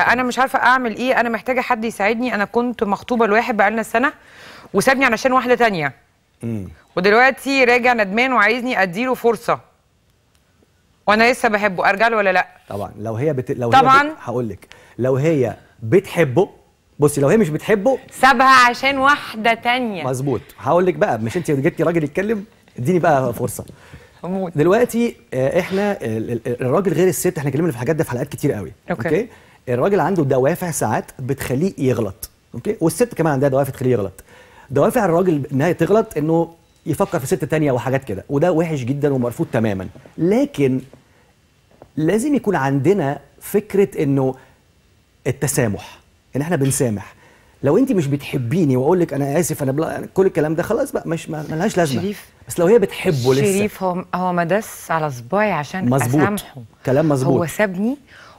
انا مش عارفه اعمل ايه انا محتاجه حد يساعدني انا كنت مخطوبه لواحد بقالنا سنه وسابني علشان واحده تانية ودلوقتي راجع ندمان وعايزني اديله فرصه وانا لسه بحبه ارجع له ولا لا طبعا لو هي بت... لو طبعا بت... هقول لك لو هي بتحبه بصي لو هي مش بتحبه سابها عشان واحده تانية مظبوط هقول لك بقى مش انت جبتي راجل يتكلم اديني بقى فرصه أموت. دلوقتي آه، احنا الراجل غير الست احنا اتكلمنا في الحاجات ده في حلقات كتير قوي اوكي, أوكي؟ الراجل عنده دوافع ساعات بتخليه يغلط اوكي والست كمان عندها دوافع تخليه يغلط دوافع الراجل انها تغلط انه يفكر في ست تانية وحاجات كده وده وحش جدا ومرفوض تماما لكن لازم يكون عندنا فكره انه التسامح ان احنا بنسامح لو انت مش بتحبيني واقول لك انا اسف انا بلا كل الكلام ده خلاص بقى مش ملهاش لازمه شريف بس لو هي بتحبه لسه شريف هو هو ما على صباعي عشان مزبوط. اسامحه كلام مظبوط هو سابني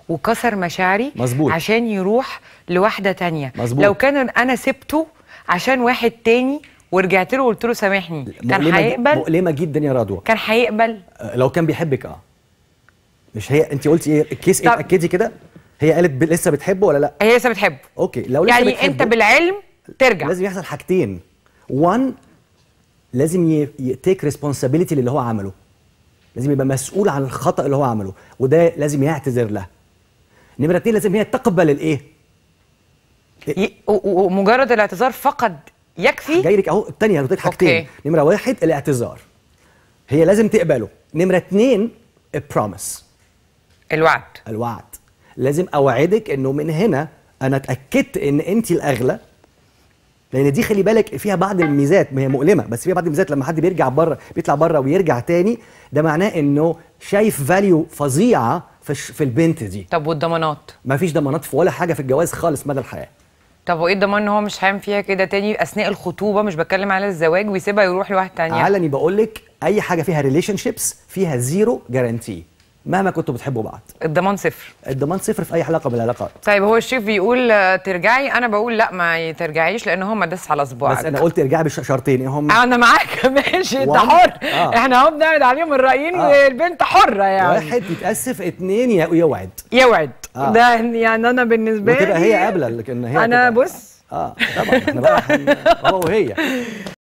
وكسر مشاعري مزبوط. عشان يروح لواحده تانية مزبوط. لو كان انا سبته عشان واحد تاني ورجعت له وقلت له سامحني كان هيقبل مؤلمه جدا يا رضوى كان هيقبل آه، لو كان بيحبك اه مش هي انت قلتي ايه الكيس ايه اتاكدي كده هي قالت لسه بتحبه ولا لا هي لسه بتحبه اوكي لو لسه يعني بتحبه انت بالعلم ترجع لازم يحصل حاجتين وان لازم يتيك ريسبونسابيلتي للي هو عمله لازم يبقى مسؤول عن الخطا اللي هو عمله وده لازم يعتذر له نمره اثنين لازم هي تقبل الايه ومجرد الاعتذار فقط يكفي جاي لك اهو الثانيه انا حاجتين نمره واحد الاعتذار هي لازم تقبله نمره اثنين البروميس الوعد الوعد لازم اوعدك انه من هنا انا اتاكدت ان انت الاغلى لان دي خلي بالك فيها بعض الميزات ما هي مؤلمه بس فيها بعض الميزات لما حد بيرجع بره بيطلع بره ويرجع تاني ده معناه انه شايف فاليو فظيعه في في البنت دي طب والضمانات مفيش ضمانات في ولا حاجه في الجواز خالص مدى الحياه طب وايه الضمان ان هو مش هيعمل فيها كده تاني اثناء الخطوبه مش بتكلم على الزواج ويسيبها يروح لواحد تاني علني بقول لك اي حاجه فيها ريليشن شيبس فيها زيرو جارانتي مهما كنتوا بتحبوا بعض الضمان صفر الضمان صفر في اي علاقه من العلاقات طيب هو الشيف بيقول آه، ترجعي انا بقول لا ما ترجعيش لان هم ما داس على صباعك بس انا قلت ارجعي بشرطين إيه هم انا معاك ماشي انت حر آه. احنا اهو بنعرض عليهم الرايين آه. والبنت حره يعني واحد يتاسف اثنين يوعد يوعد آه. ده يعني انا بالنسبه لي هي قابله لكن هي انا بص اه طبعا احنا بقى هو وهي